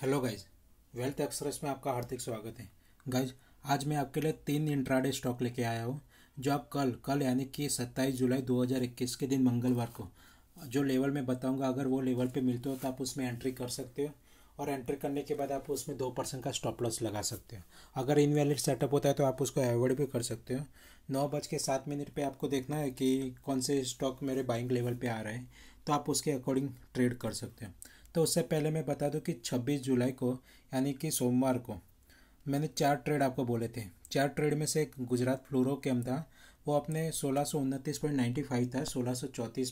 hello guys wealth express में आपका हार्दिक स्वागत है गाइज आज मैं आपके लिए तीन इंट्राडे स्टॉक लेके आया हूँ जो आप कल कल यानी कि सत्ताईस जुलाई 2021 के दिन मंगलवार को जो लेवल में बताऊंगा अगर वो लेवल पे मिलते हो तो आप उसमें एंट्री कर सकते हो और एंट्री करने के बाद आप उसमें दो परसेंट का स्टॉप लॉस लगा सकते हो अगर इनवैलिड सेटअप होता है तो आप उसको एवॉइड भी कर सकते हो नौ बज के सात मिनट पर आपको देखना है कि कौन से स्टॉक मेरे बाइंग लेवल पर आ रहे हैं तो आप उसके अकॉर्डिंग ट्रेड कर सकते हो तो उससे पहले मैं बता दूं कि 26 जुलाई को यानी कि सोमवार को मैंने चार ट्रेड आपको बोले थे चार ट्रेड में से एक गुजरात फ्लोरो केम था वो अपने सोलह था सोलह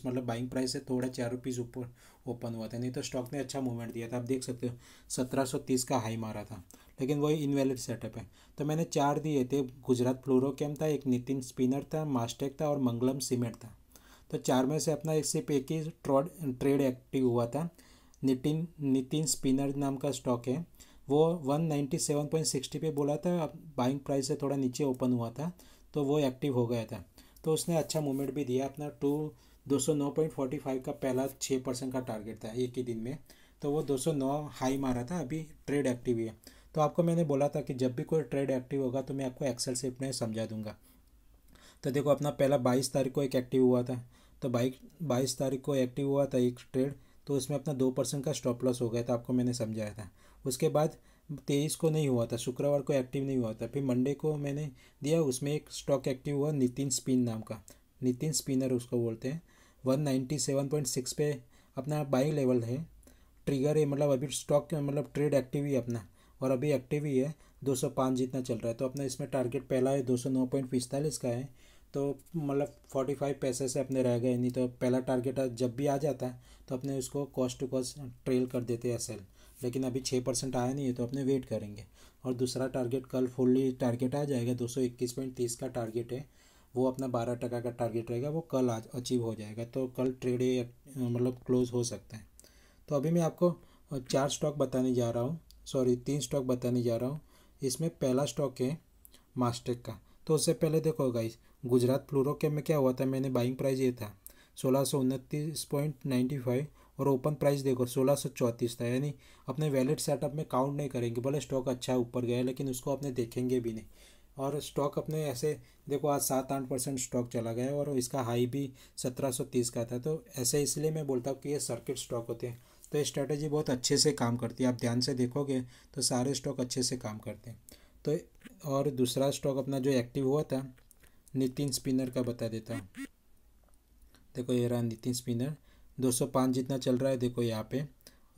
मतलब बाइंग प्राइस से थोड़ा चार रुपीज़ ऊपर ओपन हुआ था नहीं तो स्टॉक ने अच्छा मूवमेंट दिया था आप देख सकते हो 1730 का हाई मारा था लेकिन वही इनवेलिड सेटअप है तो मैंने चार दिए थे गुजरात फ्लोरो केम था एक नितिन स्पिनर था मास्टेक था और मंगलम सीमेंट था तो चार में से अपना एक सिर्फ एक ही ट्रेड एक्टिव हुआ था नितिन नितिन स्पिनर नाम का स्टॉक है वो 197.60 पे बोला था अब बाइंग प्राइस से थोड़ा नीचे ओपन हुआ था तो वो एक्टिव हो गया था तो उसने अच्छा मूवमेंट भी दिया अपना टू दो सौ नौ पॉइंट फोर्टी फाइव का पहला छः परसेंट का टारगेट था एक ही दिन में तो वो दो सौ नौ हाई मारा था अभी ट्रेड एक्टिव है तो आपको मैंने बोला था कि जब भी कोई ट्रेड एक्टिव होगा तो मैं आपको एक्सेल से अपने समझा दूंगा तो देखो अपना पहला बाईस तारीख को एक एक्टिव हुआ था तो बाइक बाईस तारीख को एक्टिव हुआ था एक ट्रेड तो उसमें अपना दो परसेंट का स्टॉप लॉस हो गया था आपको मैंने समझाया था उसके बाद तेईस को नहीं हुआ था शुक्रवार को एक्टिव नहीं हुआ था फिर मंडे को मैंने दिया उसमें एक स्टॉक एक्टिव हुआ नितिन स्पिन नाम का नितिन स्पिनर उसको बोलते हैं one ninety seven point six पे अपना बाई लेवल है ट्रिगर है मतलब अभी स्टॉक मतलब ट्रेड एक्टिव ही अपना और अभी एक्टिव ही है दो सौ पाँच जितना चल रहा है तो अपना इसमें टारगेट पहला है दो सौ नौ पॉइंट पिस्तालीस का है तो मतलब फोर्टी फाइव पैसे से अपने रह गए नहीं तो पहला टारगेट जब भी आ जाता है तो अपने उसको कॉस्ट टू कॉस्ट ट्रेल कर देते हैं सेल लेकिन अभी छः परसेंट आया नहीं है तो अपने वेट करेंगे और दूसरा टारगेट कल फुल्ली टारगेट आ जाएगा दो सौ इक्कीस पॉइंट तीस का टारगेट है वो अपना बारह टका का टारगेट रहेगा वो कल आज अचीव हो जाएगा तो कल ट्रेड मतलब क्लोज हो सकता है तो अभी मैं आपको चार स्टॉक बताने जा रहा हूँ सॉरी तीन स्टॉक बताने जा रहा हूँ इसमें पहला स्टॉक है मास्टेक का तो उससे पहले देखो गाइस गुजरात फ्लोरोकेम में क्या हुआ था मैंने बाइंग प्राइस ये था सोलह सौ उनतीस पॉइंट नाइन्टी फाइव और ओपन प्राइस देखो सोलह सौ चौंतीस था यानी अपने वैलेट सेटअप में काउंट नहीं करेंगे भले स्टॉक अच्छा ऊपर गया लेकिन उसको अपने देखेंगे भी नहीं और स्टॉक अपने ऐसे देखो आज सात आठ परसेंट स्टॉक चला गया और इसका हाई भी सत्रह सौ तीस का था तो ऐसे इसलिए मैं बोलता हूँ कि ये सर्किट स्टॉक होते हैं तो ये स्ट्रैटेजी बहुत अच्छे से काम करती है आप ध्यान से देखोगे तो सारे स्टॉक अच्छे से काम करते हैं तो और दूसरा स्टॉक अपना जो एक्टिव हुआ था नितिन स्पिनर का बता देता हूँ देखो ये रहा नितिन स्पिनर 205 जितना चल रहा है देखो यहाँ पे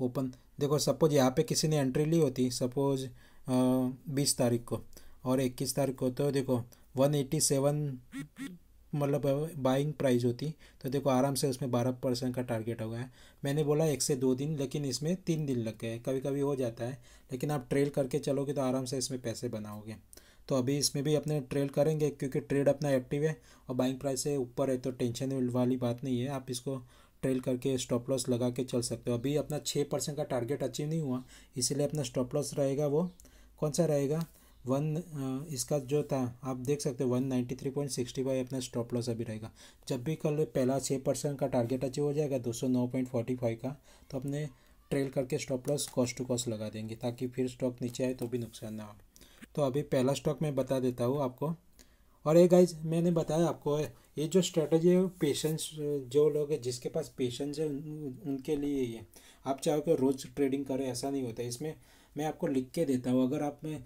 ओपन देखो सपोज यहाँ पे किसी ने एंट्री ली होती सपोज बीस तारीख को और इक्कीस तारीख को तो देखो वन एट्टी सेवन मतलब बाइंग प्राइस होती तो देखो आराम से उसमें बारह परसेंट का टारगेट हो गया है मैंने बोला एक से दो दिन लेकिन इसमें तीन दिन लग गए कभी कभी हो जाता है लेकिन आप ट्रेल करके चलोगे तो आराम से इसमें पैसे बनाओगे तो अभी इसमें भी अपने ट्रेड करेंगे क्योंकि ट्रेड अपना एक्टिव है और बाइंग प्राइस से ऊपर है तो टेंशन वाली बात नहीं है आप इसको ट्रेल करके स्टॉप लॉस लगा के चल सकते हो अभी अपना छः परसेंट का टारगेट अचीव नहीं हुआ इसीलिए अपना स्टॉप लॉस रहेगा वो कौन सा रहेगा वन इसका जो था आप देख सकते हो one ninety three point sixty five अपना स्टॉप लॉस अभी रहेगा जब भी कल पहला छः परसेंट का टारगेट अचीव हो जाएगा दो सौ नौ पॉइंट फोर्टी फाइव का तो अपने ट्रेल करके stop loss cost to cost लगा देंगे ताकि फिर स्टॉक नीचे आए तो भी नुकसान ना हो तो अभी पहला स्टॉक मैं बता देता हूँ आपको और ये गाइज मैंने बताया आपको ये जो स्ट्रेटजी है पेशेंस जो लोग हैं जिसके पास पेशेंस है उन, उनके लिए है आप चाहो कि रोज़ ट्रेडिंग करो ऐसा नहीं होता इसमें मैं आपको लिख के देता हूँ अगर आप में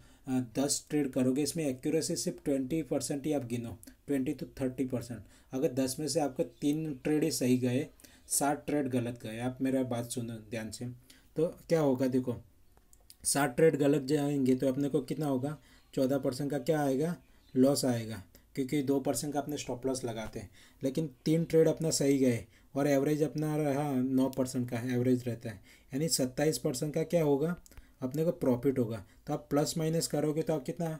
दस ट्रेड करोगे इसमें एक्यूरेसी सिर्फ ट्वेंटी परसेंट ही आप गिनो ट्वेंटी टू थर्टी परसेंट अगर दस में से आपके तीन ट्रेड ही सही गए सात ट्रेड गलत गए आप मेरा बात सुनो ध्यान से तो क्या होगा देखो सात ट्रेड गलत जाएंगे तो अपने को कितना होगा चौदह परसेंट का क्या आएगा लॉस आएगा क्योंकि दो परसेंट का अपने स्टॉप लॉस लगाते हैं लेकिन तीन ट्रेड अपना सही गए और एवरेज अपना रहा नौ परसेंट का एवरेज रहता है यानी सत्ताईस परसेंट का क्या होगा अपने को प्रॉफिट होगा तो आप प्लस माइनस करोगे तो आप कितना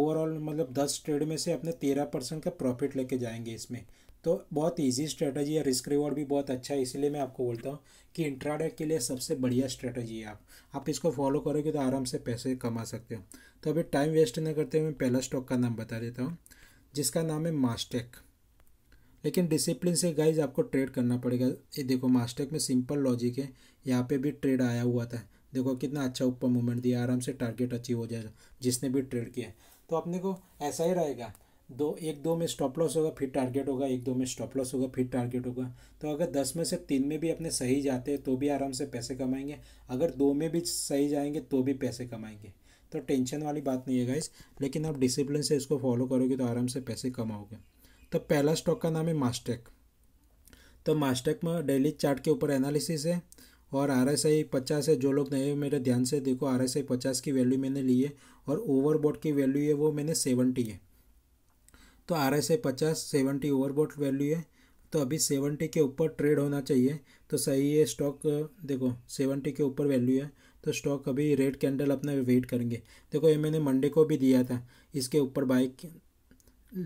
ओवरऑल मतलब दस ट्रेड में से अपने तेरह परसेंट का प्रॉफिट लेके जाएंगे इसमें तो बहुत ईजी स्ट्रेटजी है रिस्क रिवॉर्ड भी बहुत अच्छा है इसीलिए मैं आपको बोलता हूँ कि इंट्राडे के लिए सबसे बढ़िया स्ट्रेटजी है आप आप इसको फॉलो करोगे तो आराम से पैसे कमा सकते हो तो अभी टाइम वेस्ट ना करते हुए मैं पहला स्टॉक का नाम बता देता हूँ जिसका नाम है मास्टेक लेकिन डिसिप्लिन से गाइज आपको ट्रेड करना पड़ेगा ये देखो मास्टेक में सिंपल लॉजिक है यहाँ पर भी ट्रेड आया हुआ था देखो कितना अच्छा ऊपर मूवमेंट दिया आराम से टारगेट अचीव हो जाएगा जिसने भी ट्रेड किया तो अपने को ऐसा ही रहेगा दो एक दो में स्टॉप लॉस होगा फिर टारगेट होगा एक दो में स्टॉप लॉस होगा फिर टारगेट होगा तो अगर दस में से तीन में भी अपने सही जाते हैं तो भी आराम से पैसे कमाएंगे अगर दो में भी सही जाएंगे तो भी पैसे कमाएंगे तो टेंशन वाली बात नहीं है गाइस लेकिन आप डिसिप्लिन से इसको फॉलो करोगे तो आराम से पैसे कमाओगे तो पहला स्टॉक का नाम है मास्टेक तो मास्टेक में डेली चार्ट के ऊपर एनालिसिस है और आर एस आई पचास है जो लोग नए हो मेरे ध्यान से देखो आर एस आई पचास की वैल्यू मैंने ली है और ओवरबोर्ड की वैल्यू है वो मैंने सेवेंटी है तो आर एस आई पचास सेवेंटी ओवरबॉट वैल्यू है तो अभी सेवेंटी के ऊपर ट्रेड होना चाहिए तो सही है स्टॉक देखो सेवेंटी के ऊपर वैल्यू है तो स्टॉक अभी रेड कैंडल अपना वेट करेंगे देखो ये मैंने मंडे को भी दिया था इसके ऊपर बाइक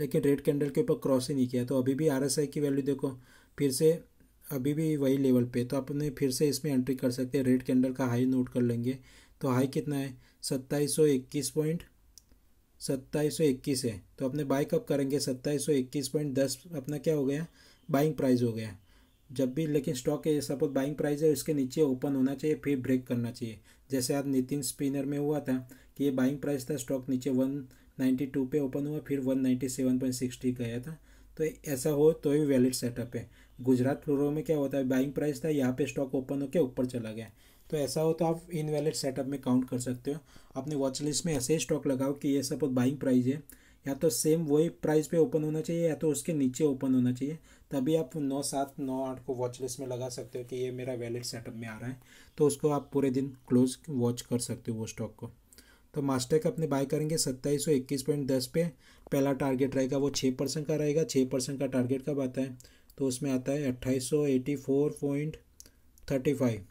लेकिन रेड कैंडल के ऊपर क्रॉस ही नहीं किया तो अभी भी आर की वैल्यू देखो फिर से अभी भी वही लेवल पे तो आपने फिर से इसमें एंट्री कर सकते हैं रेड कैंडल का हाई नोट कर लेंगे तो हाई कितना है सत्ताईस सौ इक्कीस पॉइंट सत्ताईस सौ इक्कीस है तो अपने बाई कब करेंगे सत्ताईस सौ इक्कीस पॉइंट दस अपना क्या हो गया बाइंग प्राइस हो गया जब भी लेकिन स्टॉक है सपोज बाइंग प्राइस है उसके नीचे ओपन होना चाहिए फिर ब्रेक करना चाहिए जैसे आज नितिन स्पिनर में हुआ था कि ये बाइंग प्राइस था स्टॉक नीचे वन नाइन्टी टू पर ओपन हुआ फिर one ninety seven point sixty गया था तो ऐसा हो तो ही वैलिड सेटअप है गुजरात फ्लोरो में क्या होता है बाइंग प्राइस था यहाँ पे स्टॉक ओपन होकर ऊपर चला गया तो ऐसा हो तो आप इन वैलेट सेटअप में काउंट कर सकते हो अपने वॉच लिस्ट में ऐसे स्टॉक लगाओ कि ये सपोज बाइंग प्राइस है या तो सेम वही प्राइस पे ओपन होना चाहिए या तो उसके नीचे ओपन होना चाहिए तभी आप नौ सात नौ आठ को वॉच लिस्ट में लगा सकते हो कि ये मेरा वैलिड सेटअप में आ रहा है तो उसको आप पूरे दिन क्लोज वॉच कर सकते हो वो स्टॉक को तो मास्टेक अपने बाय करेंगे सत्ताईस सौ इक्कीस पॉइंट दस पे पहला टारगेट रहेगा वो छः परसेंट का रहेगा छः परसेंट का टारगेट कब आता है तो उसमें आता है अट्ठाईस सौ eighty four point thirty five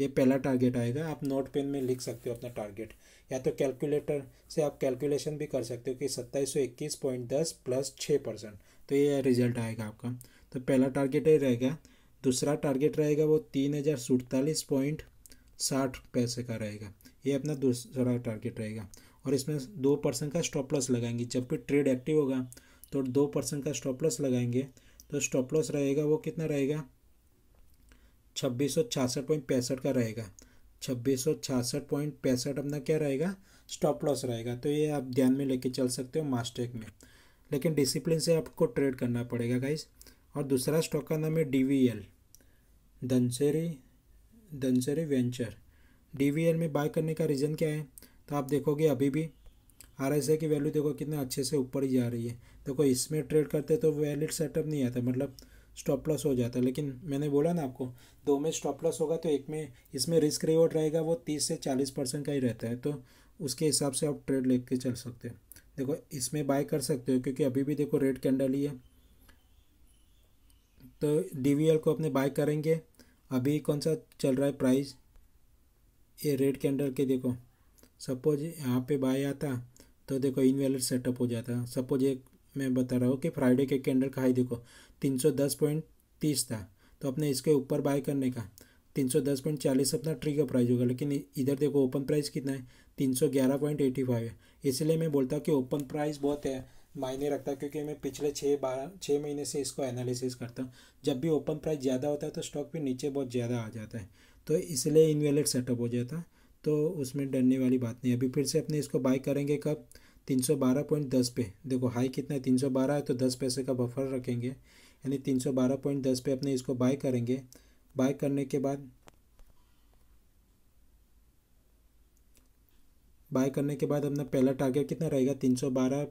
ये पहला टारगेट आएगा आप नोट पेन में लिख सकते हो अपना टारगेट या तो कैलकुलेटर से आप कैलकुलेशन भी कर सकते हो कि सत्ताईस सौ इक्कीस पॉइंट दस प्लस छः परसेंट तो ये रिजल्ट आएगा आपका तो पहला टारगेट ये रहेगा दूसरा टारगेट रहेगा वो तीन हज़ार सड़तालीस पॉइंट साठ पैसे का रहेगा ये अपना दूसरा टारगेट रहेगा और इसमें दो परसेंट का स्टॉप लॉस लगाएंगे जब भी ट्रेड एक्टिव होगा तो दो परसेंट का स्टॉप लॉस लगाएंगे तो स्टॉप लॉस रहेगा वो कितना रहेगा छब्बीस सौ पॉइंट पैंसठ का रहेगा छब्बीस सौ पॉइंट पैंसठ अपना क्या रहेगा स्टॉप लॉस रहेगा तो ये आप ध्यान में लेके चल सकते हो मास्टेक में लेकिन डिसिप्लिन से आपको ट्रेड करना पड़ेगा गाइस और दूसरा स्टॉक का नाम है D V L Dhanseri Dhanseri venture D V L में बाय करने का रीज़न क्या है तो आप देखोगे अभी भी आर एस आई की वैल्यू देखो कितना अच्छे से ऊपर ही जा रही है देखो इसमें ट्रेड करते तो वैलिड सेटअप नहीं आता मतलब स्टॉप लॉस हो जाता है लेकिन मैंने बोला ना आपको दो में स्टॉप लॉस होगा तो एक में इसमें रिस्क रिवॉर्ड रहेगा वो तीस से चालीस परसेंट का ही रहता है तो उसके हिसाब से आप ट्रेड कर चल सकते हो देखो इसमें बाय कर सकते हो क्योंकि अभी भी देखो रेड कैंडल ही है तो डी को अपने बाय करेंगे अभी कौन सा चल रहा है प्राइस ये रेड कैंडल के देखो सपोज यहाँ पे बाय आता तो देखो इनवैलिड सेटअप हो जाता सपोज एक मैं बता रहा हूँ कि फ्राइडे के कैंडल का हाई देखो तीन सौ दस पॉइंट तीस था तो अपने इसके ऊपर बाय करने का तीन सौ दस पॉइंट चालीस अपना ट्री का प्राइस होगा लेकिन इधर देखो ओपन प्राइस कितना है तीन सौ ग्यारह पॉइंट एटी फाइव है इसलिए मैं बोलता हूँ कि ओपन प्राइस बहुत है मायने रखता है क्योंकि मैं पिछले छः बारह छः महीने से इसको एनालिसिस करता हूँ जब भी ओपन प्राइस ज़्यादा होता है तो स्टॉक भी नीचे बहुत ज़्यादा आ जाता है तो इसलिए इनवेलेट सेटअप हो जाता है तो उसमें डरने वाली बात नहीं अभी फिर से अपने इसको बाय करेंगे कब तीन सौ बारह पॉइंट दस पे देखो हाई कितना है तीन सौ बारह है तो दस पैसे का बफर रखेंगे यानी तीन सौ बारह पॉइंट दस पे अपने इसको बाय करेंगे बाय करने के बाद बाय करने के बाद अपना पहला टारगेट कितना रहेगा तीन सौ बारह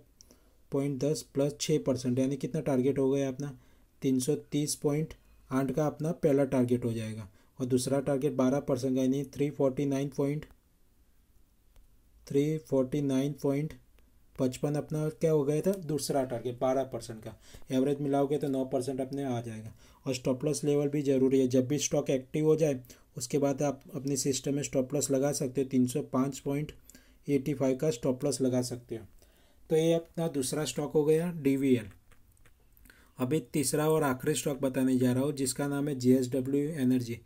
पॉइंट दस प्लस छः परसेंट यानी कितना टारगेट हो गया अपना तीन सौ तीस पॉइंट आठ का अपना पहला टारगेट हो जाएगा और दूसरा टारगेट बारह परसेंट का यानी three forty nine point three forty nine point पचपन अपना क्या हो गया था दूसरा टारगेट बारह परसेंट का एवरेज मिलाओगे तो नौ परसेंट अपने आ जाएगा और स्टॉप लॉस लेवल भी ज़रूरी है जब भी स्टॉक एक्टिव हो जाए उसके बाद आप अपने सिस्टम में स्टॉप लॉस लगा सकते हो तीन सौ पाँच पॉइंट एटी फाइव का स्टॉप लॉस लगा सकते हो तो ये अपना दूसरा स्टॉक हो गया डी वी एल अभी तीसरा और आखिरी स्टॉक बताने जा रहा हूँ जिसका नाम है जे एस डब्ल्यू एनर्जी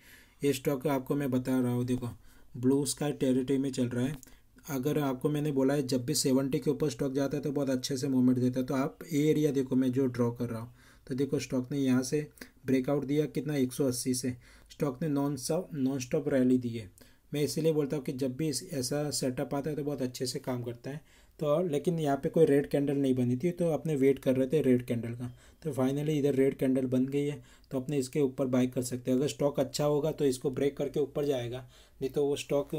ये स्टॉक आपको मैं बता रहा हूँ देखो ब्लू स्काई टेरिटरी में चल रहा है अगर आपको मैंने बोला है जब भी सेवेंटी के ऊपर स्टॉक जाता है तो बहुत अच्छे से मूवमेंट देता है तो आप ए एरिया देखो मैं जो ड्रॉ कर रहा हूँ तो देखो स्टॉक ने यहाँ से ब्रेकआउट दिया कितना अस्सी से स्टॉक ने non stop non stop rally दी है मैं इसीलिए बोलता हूँ कि जब भी ऐसा सेटअप आता है तो बहुत अच्छे से काम करता है तो लेकिन यहाँ पे कोई रेड कैंडल नहीं बनी थी तो अपने वेट कर रहे थे रेड कैंडल का तो फाइनली इधर रेड कैंडल बन गई है तो अपने इसके ऊपर बाई कर सकते हैं अगर स्टॉक अच्छा होगा तो इसको ब्रेक करके ऊपर जाएगा नहीं तो वो stock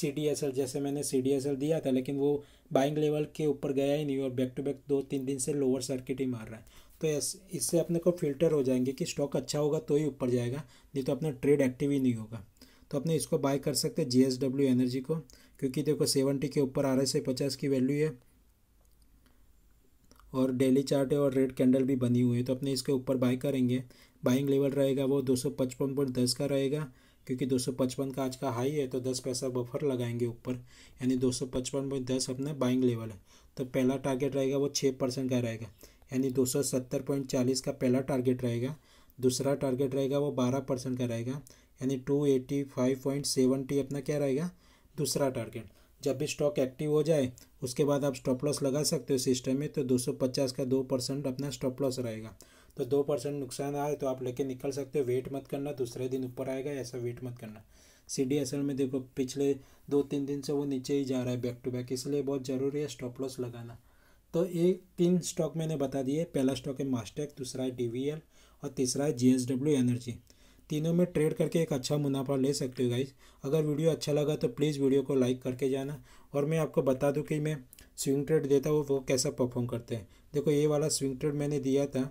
C D S L जैसे मैंने सी डी एस एल दिया था लेकिन वो बाइंग लेवल के ऊपर गया ही नहीं और बैक टू बैक दो तीन दिन से लोअर सर्किट ही मार रहा है तो इससे अपने को फिल्टर हो जाएंगे कि स्टॉक अच्छा होगा तो ही ऊपर जाएगा नहीं तो अपना ट्रेड एक्टिव ही नहीं होगा तो अपने इसको बाय कर सकते हैं जी एस डब्ल्यू एनर्जी को क्योंकि देखो सेवेंटी के ऊपर आर एस पचास की वैल्यू है और डेली चार्ट और रेड कैंडल भी बनी हुई है तो अपने इसके ऊपर बाई करेंगे बाइंग लेवल रहेगा वो दो सौ पचपन पॉइंट दस का रहेगा क्योंकि दो सौ पचपन का आज का हाई है तो दस पैसा बफर लगाएंगे ऊपर यानी दो सौ पचपन पॉइंट दस अपना बाइंग लेवल है तो पहला टारगेट रहेगा वो छः परसेंट का रहेगा यानी दो सौ सत्तर पॉइंट चालीस का पहला टारगेट रहेगा दूसरा टारगेट रहेगा वो बारह परसेंट का रहेगा यानी two eighty five point seventy अपना क्या रहेगा दूसरा टारगेट जब भी स्टॉक एक्टिव हो जाए उसके बाद आप स्टॉप लॉस लगा सकते हो सिस्टम में तो 250 का दो परसेंट अपना स्टॉप लॉस रहेगा तो दो परसेंट नुकसान आए तो आप लेके निकल सकते हो वेट मत करना दूसरे दिन ऊपर आएगा ऐसा वेट मत करना सी डी एस एल में देखो पिछले दो तीन दिन से वो नीचे ही जा रहा है बैक टू बैक इसलिए बहुत ज़रूरी है स्टॉप लॉस लगाना तो ये तीन स्टॉक मैंने बता दिए पहला स्टॉक है मास्टेक दूसरा है डी वी एल और तीसरा है जी एस डब्ल्यू एनर्जी तीनों में ट्रेड करके एक अच्छा मुनाफा ले सकते हो गाइज अगर वीडियो अच्छा लगा तो प्लीज़ वीडियो को लाइक करके जाना और मैं आपको बता दूँ कि मैं स्विंग ट्रेड देता हूँ वो कैसा परफॉर्म करते हैं देखो ये वाला स्विंग ट्रेड मैंने दिया था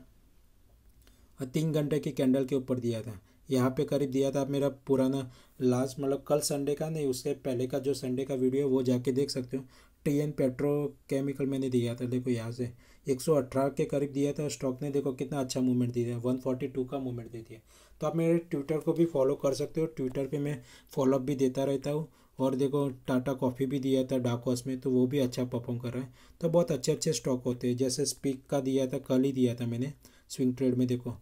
और तीन घंटे की कैंडल के ऊपर दिया था यहाँ पे करीब दिया था मेरा पुराना लास्ट मतलब कल संडे का नहीं उसके पहले का जो संडे का वीडियो वो जाके देख सकते हो टी एन पेट्रो केमिकल मैंने दिया था देखो यहाँ से एक सौ अठारह के करीब दिया था स्टॉक ने देखो कितना अच्छा मूवमेंट दिया वन फोर्टी टू का मूवमेंट दे दिया तो आप मेरे ट्विटर को भी फॉलो कर सकते हो ट्विटर पे मैं फॉलोअप भी देता रहता हूँ और देखो टाटा कॉफ़ी भी दिया था डाकोस में तो वो भी अच्छा परफॉर्म कर रहा है तो बहुत अच्छे अच्छे स्टॉक होते हैं जैसे स्पीक का दिया था कल ही दिया था मैंने स्विंग ट्रेड में देखो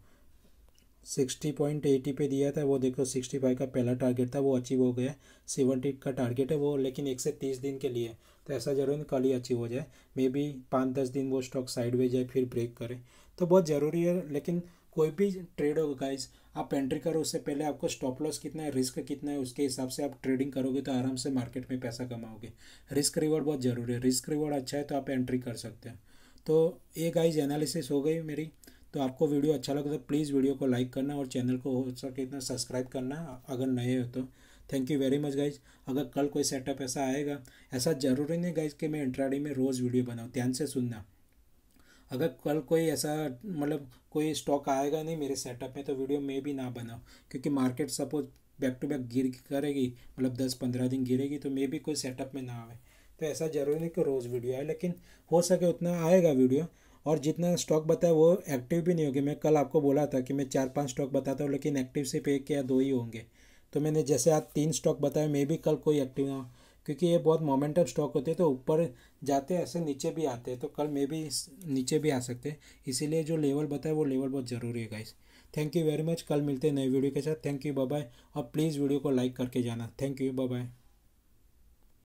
सिक्सटी पॉइंट एटी पे दिया था वो देखो सिक्सटी फाइव का पहला टारगेट था वो अचीव हो गया सेवेंटी का टारगेट है वो लेकिन एक से तीस दिन के लिए तो ऐसा जरूर नहीं कल ही अचीव हो जाए मे बी पाँच दस दिन वो स्टॉक साइड वे जाए फिर ब्रेक करे तो बहुत ज़रूरी है लेकिन कोई भी ट्रेड हो गाइज आप एंट्री करो उससे पहले आपको स्टॉप लॉस कितना है रिस्क कितना है उसके हिसाब से आप ट्रेडिंग करोगे तो आराम से मार्केट में पैसा कमाओगे रिस्क रिवॉर्ड बहुत ज़रूरी है रिस्क रिवॉर्ड अच्छा है तो आप एंट्री कर सकते हैं तो ये गाइज एनालिसिस हो गई मेरी तो आपको वीडियो अच्छा लगे तो प्लीज़ वीडियो को लाइक करना और चैनल को हो सके इतना तो सब्सक्राइब करना अगर नए हो तो thank you very much guys अगर कल कोई सेटअप ऐसा आएगा ऐसा ज़रूरी नहीं गाइज कि मैं इंट्राडी में रोज़ वीडियो बनाऊँ ध्यान से सुनना अगर कल कोई ऐसा मतलब कोई स्टॉक आएगा नहीं मेरे सेटअप में तो वीडियो मैं भी ना बनाऊँ क्योंकि market suppose back to back गिर करेगी मतलब दस पंद्रह दिन गिरेगी तो मे भी कोई सेटअप में ना आए तो ऐसा ज़रूरी नहीं कि रोज़ वीडियो आए लेकिन हो सके उतना आएगा वीडियो और जितना स्टॉक बताया वो एक्टिव भी नहीं होगी मैं कल आपको बोला था कि मैं चार पाँच स्टॉक बताता हूँ लेकिन एक्टिव सिर्फ एक या दो ही होंगे तो मैंने जैसे आज तीन स्टॉक बताया मे भी कल कोई एक्टिव ना हो क्योंकि ये बहुत मोमेंटम स्टॉक होते हैं तो ऊपर जाते ऐसे नीचे भी आते हैं तो कल मे भी नीचे भी आ सकते हैं इसीलिए जो लेवल बताया वो लेवल बहुत ज़रूरी है guys thank you very much कल मिलते हैं नए वीडियो के साथ थैंक यू बाय और प्लीज़ वीडियो को लाइक करके जाना थैंक यू बाय